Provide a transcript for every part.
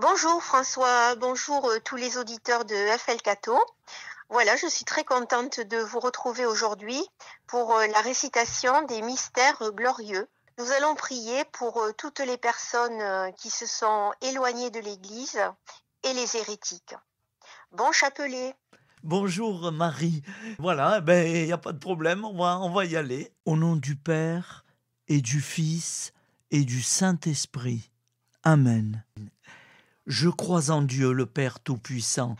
Bonjour François, bonjour euh, tous les auditeurs de FL Cato. Voilà, je suis très contente de vous retrouver aujourd'hui pour euh, la récitation des mystères glorieux. Nous allons prier pour euh, toutes les personnes qui se sont éloignées de l'Église et les hérétiques. Bon chapelet. Bonjour Marie. Voilà, ben il n'y a pas de problème, on va, on va y aller. Au nom du Père et du Fils et du Saint-Esprit. Amen. Je crois en Dieu, le Père Tout-Puissant,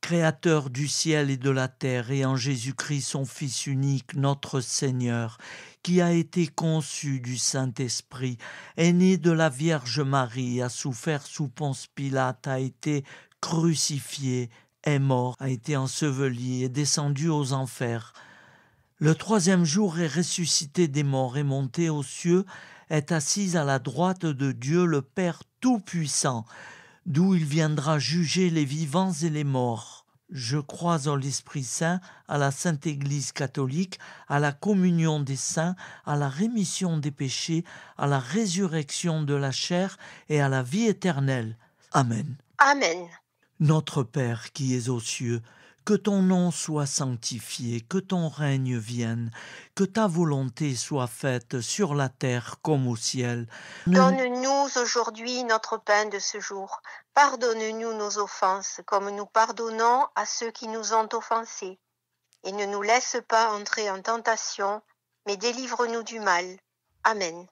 Créateur du ciel et de la terre, et en Jésus-Christ, son Fils unique, notre Seigneur, qui a été conçu du Saint-Esprit, est né de la Vierge Marie, a souffert sous Ponce Pilate, a été crucifié, est mort, a été enseveli et descendu aux enfers. Le troisième jour est ressuscité des morts et monté aux cieux, est assis à la droite de Dieu le Père Tout-Puissant d'où il viendra juger les vivants et les morts. Je crois en l'Esprit Saint, à la Sainte Église catholique, à la communion des saints, à la rémission des péchés, à la résurrection de la chair et à la vie éternelle. Amen. Amen. Notre Père qui es aux cieux, que ton nom soit sanctifié, que ton règne vienne, que ta volonté soit faite sur la terre comme au ciel. Donne-nous aujourd'hui notre pain de ce jour. Pardonne-nous nos offenses, comme nous pardonnons à ceux qui nous ont offensés. Et ne nous laisse pas entrer en tentation, mais délivre-nous du mal. Amen.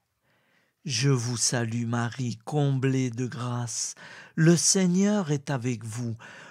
Je vous salue Marie, comblée de grâce. Le Seigneur est avec vous.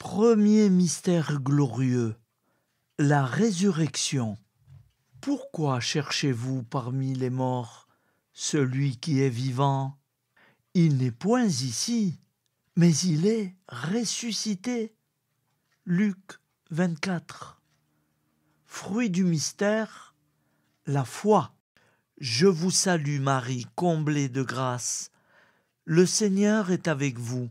Premier mystère glorieux, la résurrection. Pourquoi cherchez-vous parmi les morts celui qui est vivant Il n'est point ici, mais il est ressuscité. Luc 24. Fruit du mystère, la foi. Je vous salue Marie, comblée de grâce. Le Seigneur est avec vous.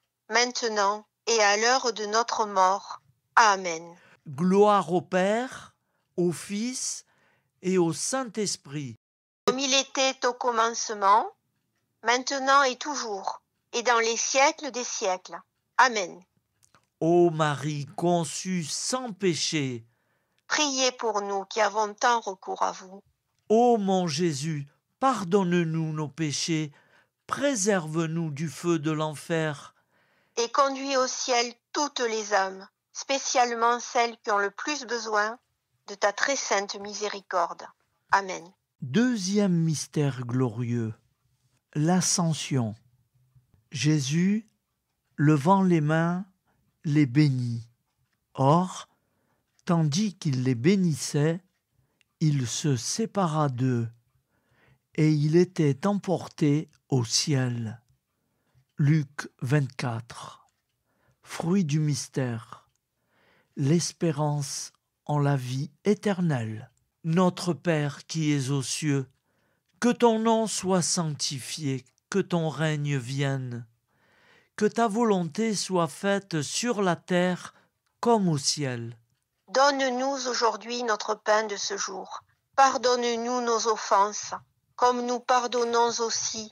maintenant et à l'heure de notre mort. Amen. Gloire au Père, au Fils et au Saint-Esprit. Comme il était au commencement, maintenant et toujours, et dans les siècles des siècles. Amen. Ô Marie conçue sans péché, priez pour nous qui avons tant recours à vous. Ô mon Jésus, pardonne-nous nos péchés, préserve-nous du feu de l'enfer et conduis au ciel toutes les âmes, spécialement celles qui ont le plus besoin de ta très sainte miséricorde. Amen. Deuxième mystère glorieux, l'ascension. Jésus, levant les mains, les bénit. Or, tandis qu'il les bénissait, il se sépara d'eux, et il était emporté au ciel. Luc 24. Fruit du mystère. L'espérance en la vie éternelle. Notre Père qui es aux cieux, que ton nom soit sanctifié, que ton règne vienne, que ta volonté soit faite sur la terre comme au ciel. Donne-nous aujourd'hui notre pain de ce jour. Pardonne-nous nos offenses, comme nous pardonnons aussi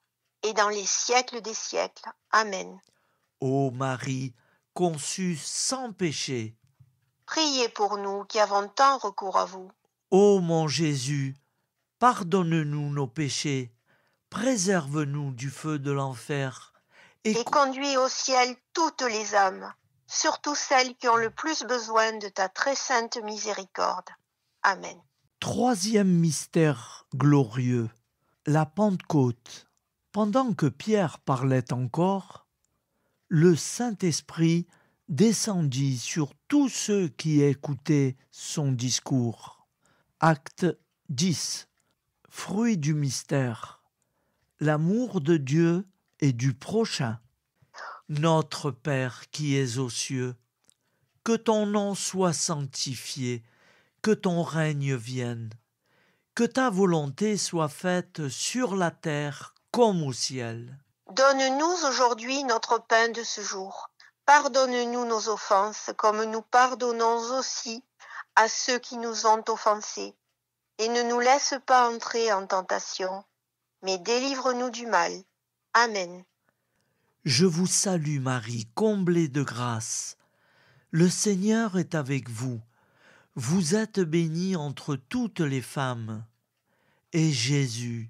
et dans les siècles des siècles. Amen. Ô Marie, conçue sans péché, priez pour nous qui avons tant recours à vous. Ô mon Jésus, pardonne-nous nos péchés, préserve-nous du feu de l'enfer, et, conduis au ciel toutes les âmes, surtout celles qui ont le plus besoin de ta très sainte miséricorde. Amen. Troisième mystère glorieux, la Pentecôte. Pendant que Pierre parlait encore, le Saint-Esprit descendit sur tous ceux qui écoutaient son discours. Acte 10. Fruit du mystère. L'amour de Dieu et du prochain. Notre Père qui es aux cieux, que ton nom soit sanctifié, que ton règne vienne, que ta volonté soit faite sur la terre comme au ciel. Donne-nous aujourd'hui notre pain de ce jour. Pardonne-nous nos offenses, comme nous pardonnons aussi à ceux qui nous ont offensés. Et ne nous laisse pas entrer en tentation, mais délivre-nous du mal. Amen. Je vous salue Marie, comblée de grâce. Le Seigneur est avec vous. Vous êtes bénie entre toutes les femmes. Et Jésus,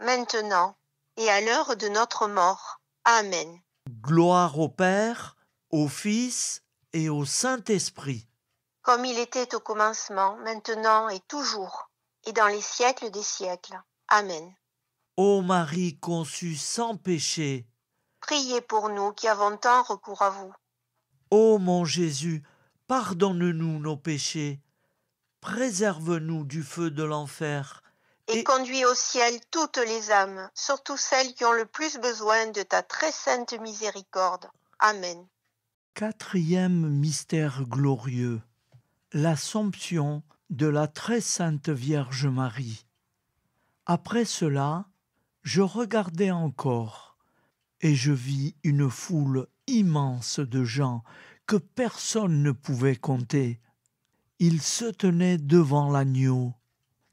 maintenant et à l'heure de notre mort. Amen. Gloire au Père, au Fils et au Saint-Esprit. Comme il était au commencement, maintenant et toujours, et dans les siècles des siècles. Amen. Ô Marie conçue sans péché, priez pour nous qui avons tant recours à vous. Ô mon Jésus, pardonne-nous nos péchés, préserve-nous du feu de l'enfer et conduis au ciel toutes les âmes, surtout celles qui ont le plus besoin de ta très sainte miséricorde. Amen. Quatrième mystère glorieux, l'Assomption de la très sainte Vierge Marie. Après cela, je regardai encore, et je vis une foule immense de gens que personne ne pouvait compter. Ils se tenaient devant l'agneau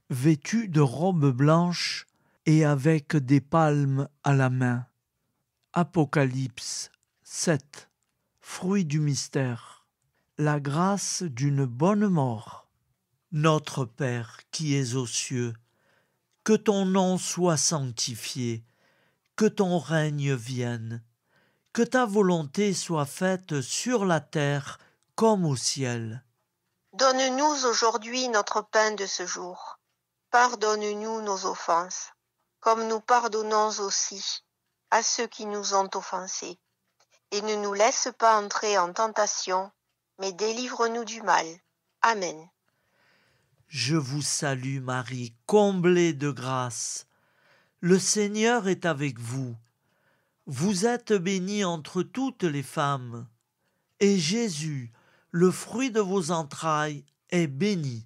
vêtu de robes blanches et avec des palmes à la main. Apocalypse 7. Fruit du mystère. La grâce d'une bonne mort. Notre Père qui es aux cieux, que ton nom soit sanctifié, que ton règne vienne, que ta volonté soit faite sur la terre comme au ciel. Donne-nous aujourd'hui notre pain de ce jour. Pardonne-nous nos offenses, comme nous pardonnons aussi à ceux qui nous ont offensés. Et ne nous laisse pas entrer en tentation, mais délivre-nous du mal. Amen. Je vous salue Marie, comblée de grâce. Le Seigneur est avec vous. Vous êtes bénie entre toutes les femmes. Et Jésus, le fruit de vos entrailles, est béni.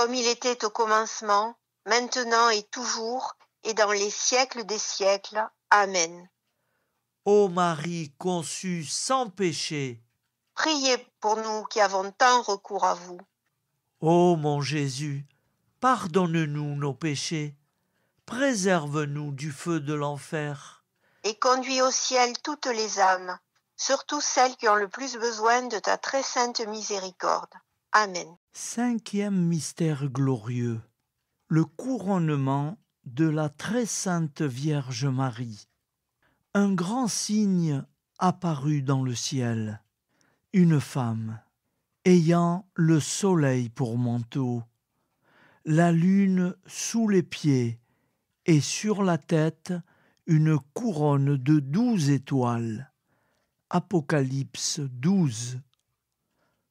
comme il était au commencement, maintenant et toujours, et dans les siècles des siècles. Amen. Ô Marie conçue sans péché, priez pour nous qui avons tant recours à vous. Ô mon Jésus, pardonne-nous nos péchés, préserve-nous du feu de l'enfer. Et conduis au ciel toutes les âmes, surtout celles qui ont le plus besoin de ta très sainte miséricorde. Amen. Cinquième mystère glorieux, le couronnement de la très sainte Vierge Marie. Un grand signe apparut dans le ciel, une femme, ayant le soleil pour manteau, la lune sous les pieds et sur la tête une couronne de douze étoiles. Apocalypse 12,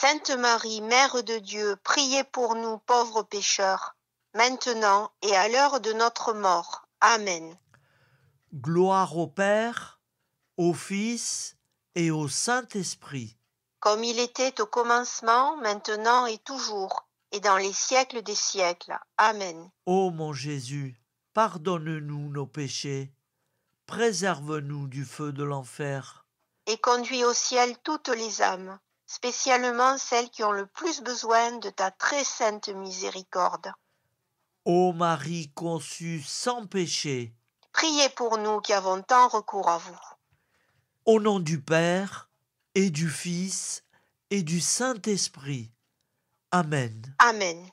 Sainte Marie, Mère de Dieu, priez pour nous pauvres pécheurs, maintenant et à l'heure de notre mort. Amen. Gloire au Père, au Fils et au Saint-Esprit. Comme il était au commencement, maintenant et toujours, et dans les siècles des siècles. Amen. Ô mon Jésus, pardonne-nous nos péchés, préserve-nous du feu de l'enfer. Et conduis au ciel toutes les âmes spécialement celles qui ont le plus besoin de ta très sainte miséricorde. Ô Marie conçue sans péché, priez pour nous qui avons tant recours à vous. Au nom du Père et du Fils et du Saint-Esprit. Amen. Amen.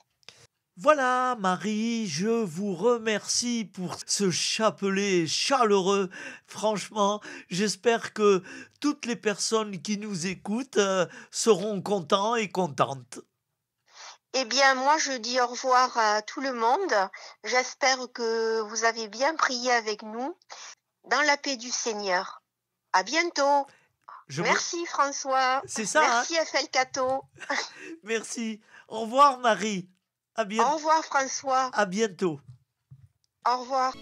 Voilà, Marie, je vous remercie pour ce chapelet chaleureux. Franchement, j'espère que toutes les personnes qui nous écoutent euh, seront contents et contentes. Eh bien, moi, je dis au revoir à tout le monde. J'espère que vous avez bien prié avec nous dans la paix du Seigneur. À bientôt. Merci François. C'est ça. Hein. Merci hein FL Merci. Au revoir Marie. Au revoir François. À bientôt. Au revoir.